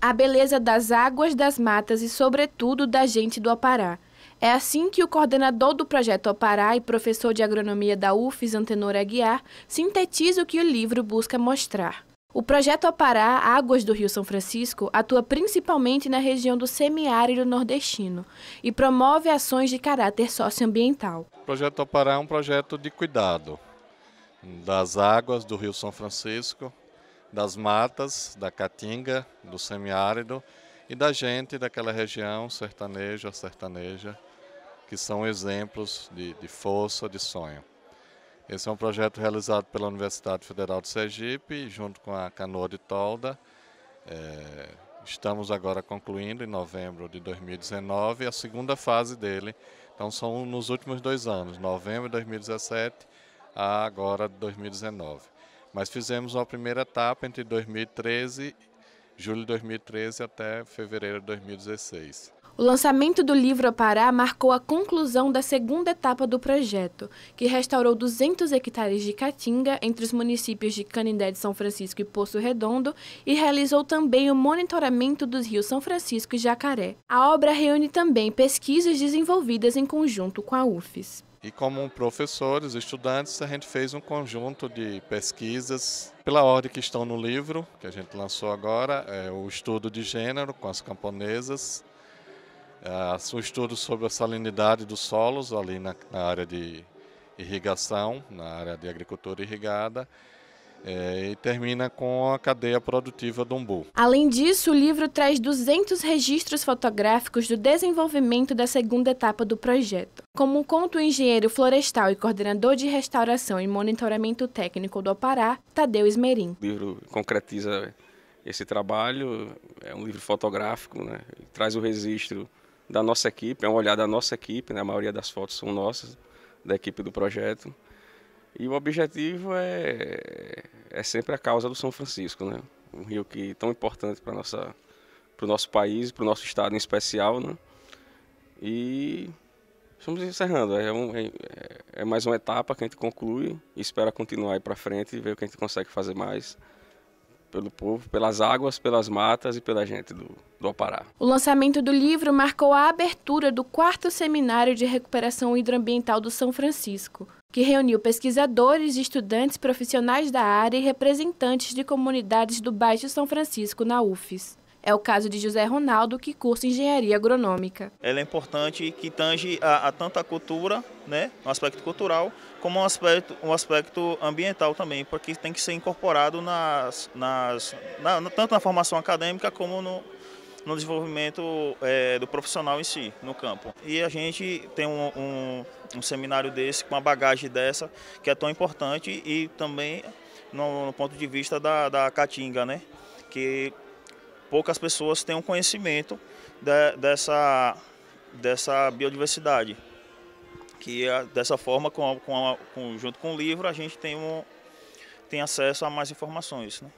A beleza das águas, das matas e, sobretudo, da gente do Apará. É assim que o coordenador do projeto Apará e professor de agronomia da UFES, Antenor Aguiar, sintetiza o que o livro busca mostrar. O projeto Apará Águas do Rio São Francisco atua principalmente na região do semiárido nordestino e promove ações de caráter socioambiental. O projeto Apará é um projeto de cuidado das águas do Rio São Francisco, das matas, da caatinga, do semiárido e da gente daquela região, ou sertaneja, que são exemplos de, de força, de sonho. Esse é um projeto realizado pela Universidade Federal de Sergipe, junto com a Canoa de Tolda. É, estamos agora concluindo, em novembro de 2019, a segunda fase dele. Então, são nos últimos dois anos, novembro de 2017 a agora de 2019. Mas fizemos uma primeira etapa entre 2013, julho de 2013 até fevereiro de 2016. O lançamento do livro Pará marcou a conclusão da segunda etapa do projeto, que restaurou 200 hectares de caatinga entre os municípios de Canindé de São Francisco e Poço Redondo e realizou também o monitoramento dos rios São Francisco e Jacaré. A obra reúne também pesquisas desenvolvidas em conjunto com a UFES. E como professores, estudantes, a gente fez um conjunto de pesquisas pela ordem que estão no livro, que a gente lançou agora, é o estudo de gênero com as camponesas, é, o estudo sobre a salinidade dos solos ali na, na área de irrigação, na área de agricultura irrigada, é, e termina com a cadeia produtiva do umbu. Além disso, o livro traz 200 registros fotográficos do desenvolvimento da segunda etapa do projeto. Como conta o engenheiro florestal e coordenador de restauração e monitoramento técnico do Pará, Tadeu Esmerim. O livro concretiza esse trabalho, é um livro fotográfico, né? traz o registro da nossa equipe, é um olhar da nossa equipe, né? a maioria das fotos são nossas, da equipe do projeto. E o objetivo é, é sempre a causa do São Francisco, né? Um rio que é tão importante para nossa para o nosso país, para o nosso estado em especial, né? E estamos encerrando. É, um, é, é mais uma etapa que a gente conclui e espera continuar aí para frente e ver o que a gente consegue fazer mais pelo povo, pelas águas, pelas matas e pela gente do, do Pará. O lançamento do livro marcou a abertura do quarto seminário de recuperação hidroambiental do São Francisco, que reuniu pesquisadores, estudantes, profissionais da área e representantes de comunidades do Baixo São Francisco na UFES. É o caso de José Ronaldo, que cursa engenharia agronômica. Ela é importante que tange a, a tanta cultura, né, um aspecto cultural, como um aspecto, um aspecto ambiental também, porque tem que ser incorporado nas, nas, na, tanto na formação acadêmica como no, no desenvolvimento é, do profissional em si, no campo. E a gente tem um, um, um, seminário desse, com uma bagagem dessa, que é tão importante e também no, no ponto de vista da, da Caatinga, né? Que poucas pessoas têm um conhecimento de, dessa, dessa biodiversidade. Que é dessa forma, com, a, com, a, com, junto com o livro, a gente tem, um, tem acesso a mais informações. Né?